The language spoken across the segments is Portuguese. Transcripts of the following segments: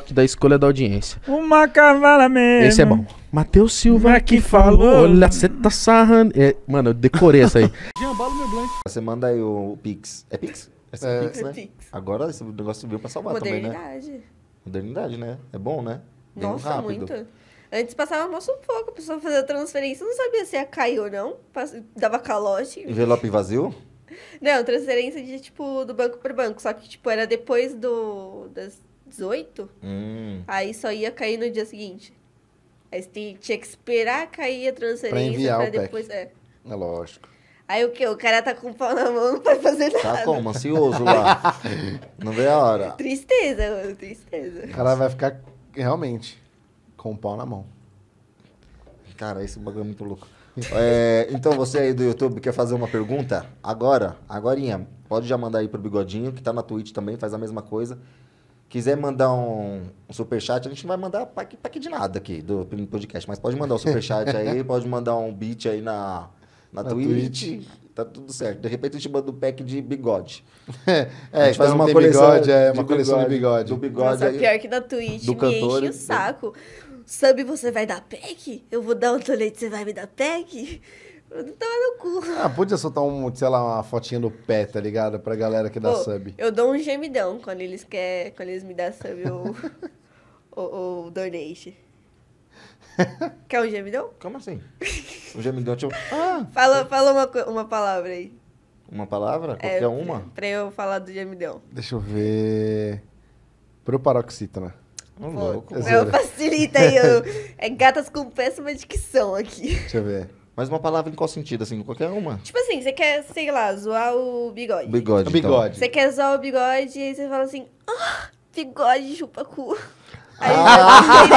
TikTok da escolha da audiência. Uma cavala mesmo. Esse é bom. Matheus Silva é que, falou. falou. Olha, você tá sarrando. É, mano, eu decorei essa aí. Você manda aí o Pix. É Pix? é, é Pix, né? É Pix. Agora esse negócio veio pra salvar também, né? Modernidade. Modernidade, né? É bom, né? Bem Nossa, rápido. muito. Antes passava mó pouco, a pessoa fazia transferência, não sabia se ia cair ou não. Dava calote. Envelope vazio? Não, transferência de, tipo, do banco para banco. Só que, tipo, era depois do... Das 18. Hum. Aí só ia cair no dia seguinte. Aí você tinha que esperar cair a transferência para depois. É. é lógico. Aí o que? O cara tá com o pau na mão, não pode fazer tá nada. Tá como? Ansioso lá. não vê a hora. Tristeza, mano, tristeza. O cara vai ficar realmente com o pau na mão. Cara, esse bagulho é muito louco. É, então você aí do YouTube quer fazer uma pergunta? Agora, agorinha, pode já mandar aí pro Bigodinho, que tá na Twitch também, faz a mesma coisa quiser mandar um, um superchat, a gente não vai mandar pack, de nada aqui do podcast, mas pode mandar um superchat aí, pode mandar um beat aí na, na, na Twitch. Twitch. Tá tudo certo. De repente a gente manda um pack de bigode. É, é faz uma coleção. Bigode, é, uma de coleção bigode, de bigode. Do bigode Nossa, aí, pior que da Twitch, do me cantor, enche o saco. Sub, você vai dar pack? Eu vou dar um tolete, você vai me dar pack? Tava então é no cu. Ah, podia soltar um, sei lá, uma fotinha do pé, tá ligado? Pra galera que dá Pô, sub. Eu dou um gemidão quando eles quer, quando eles me dão sub ou, ou, ou donate. Quer um gemidão? Como assim? Um gemidão tipo. Ah, fala fala uma, uma palavra aí. Uma palavra? É, Qualquer é, uma? Pra, eu falar do gemidão. Deixa eu ver. Proparoxítona. paroxítona. louco. Eu é facilita aí. Eu... É gatas com péssima dicção aqui. Deixa eu ver. Mas uma palavra em qual sentido, assim? Qualquer uma. Tipo assim, você quer, sei lá, zoar o bigode. Bigode. O bigode. Você quer zoar o bigode e aí você fala assim, ah, bigode chupa cu. Aí ah,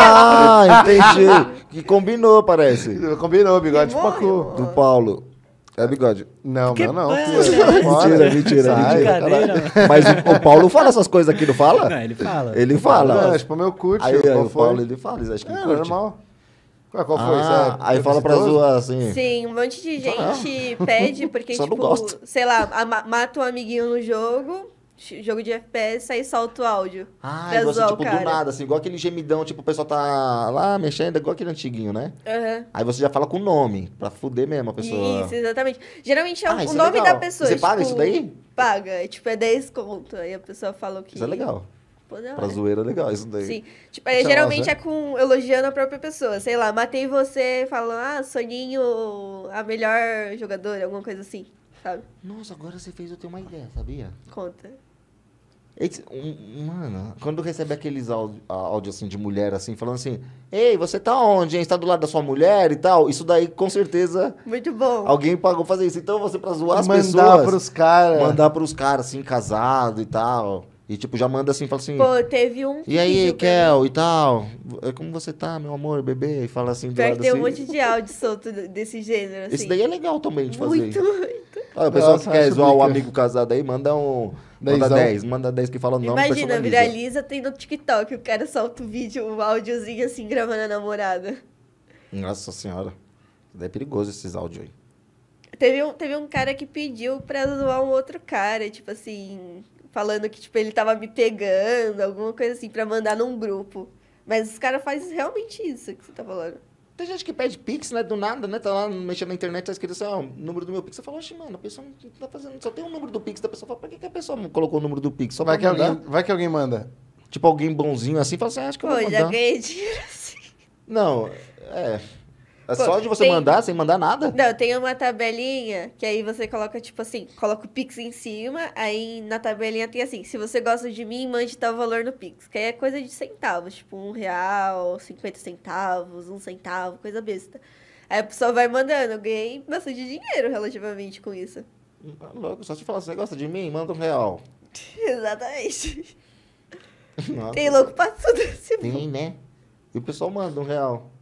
ah entendi. Que combinou, parece. Combinou, bigode chupa cu. Do Paulo. É bigode. Não, que meu não. mentira, mentira, mentira. Sai, mentira. Mas o, o, Paulo fala essas coisas aqui, não fala? Não, ele fala. Ele fala. Não, é, tipo, meu curte. Aí, aí o Paulo, ele fala. Acho que é, curte. normal. Qual, qual foi? Ah, é aí fala pra zoar, assim. Sim, um monte de então gente pede, porque, Só tipo, sei lá, mata um amiguinho no jogo, jogo de FPS, aí solta o áudio. Ah, pra igual, assim, zoar tipo, cara. do nada, assim, igual aquele gemidão, tipo, o pessoal tá lá mexendo, igual aquele antiguinho, né? Uhum. Aí você já fala com o nome, pra fuder mesmo a pessoa. Isso, exatamente. Geralmente é ah, o é nome é da pessoa. Você tipo, paga isso tipo, daí? Paga, é, tipo, é 10 conto, aí a pessoa fala o que... Isso é legal. Pô, Pra zoeira é legal isso daí. Sim. Tipo, é, geralmente é com elogiando a própria pessoa. Sei lá, matei você falando, ah, Soninho, a melhor jogadora, alguma coisa assim, sabe? Nossa, agora você fez eu ter uma ideia, sabia? Conta. um, mano, quando recebe aqueles áudios áudio, assim de mulher assim, falando assim, ei, você tá onde, hein? Você tá do lado da sua mulher e tal, isso daí com certeza. Muito bom. Alguém pagou fazer isso. Então você pra zoar as mandar pessoas. Mandar pros caras. Mandar pros caras, assim, casado e tal. E, tipo, já manda assim, fala assim... Pô, teve um... E aí, Kel, e tal? É como você tá, meu amor, bebê? E fala assim, do Pior lado tem assim. um monte de áudio solto desse gênero, assim. Esse daí é legal também de fazer. Muito, muito. Olha, o pessoal que quer zoar o um amigo casado aí, manda um... Dezão. Manda 10, manda 10 que fala o nome, Imagina, viraliza, tem no TikTok, o cara solta um vídeo, um áudiozinho assim, gravando a namorada. Nossa senhora. É perigoso esses áudios aí. Teve um, teve um cara que pediu pra zoar um outro cara, tipo assim falando que, tipo, ele tava me pegando, alguma coisa assim, pra mandar num grupo. Mas os caras fazem realmente isso que você tá falando. Tem gente que pede Pix, né? Do nada, né? Tá lá mexendo na internet, tá escrito assim, ó, o número do meu Pix. Você fala, oxe, mano, a pessoa não tá fazendo, só tem o um número do Pix. Da pessoa fala, pra que, que a pessoa colocou o número do Pix? Só vai, que alguém, vai que alguém manda. Tipo, alguém bonzinho assim, fala assim, ah, acho que eu Pô, mandar. Pô, já ganhei dinheiro assim. Não, é... É Pô, só de você tem... mandar sem mandar nada? Não, tem uma tabelinha que aí você coloca, tipo assim, coloca o Pix em cima, aí na tabelinha tem assim, se você gosta de mim, mande tal valor no Pix. Que aí é coisa de centavos, tipo um real, 50 centavos, um centavo, coisa besta. Aí a pessoa vai mandando, eu ganhei bastante dinheiro relativamente com isso. Hum, tá louco, só se falar, você gosta de mim? Manda um real. Exatamente. Nossa. Tem louco pra tudo esse mundo. Tem, né? E o pessoal manda um real.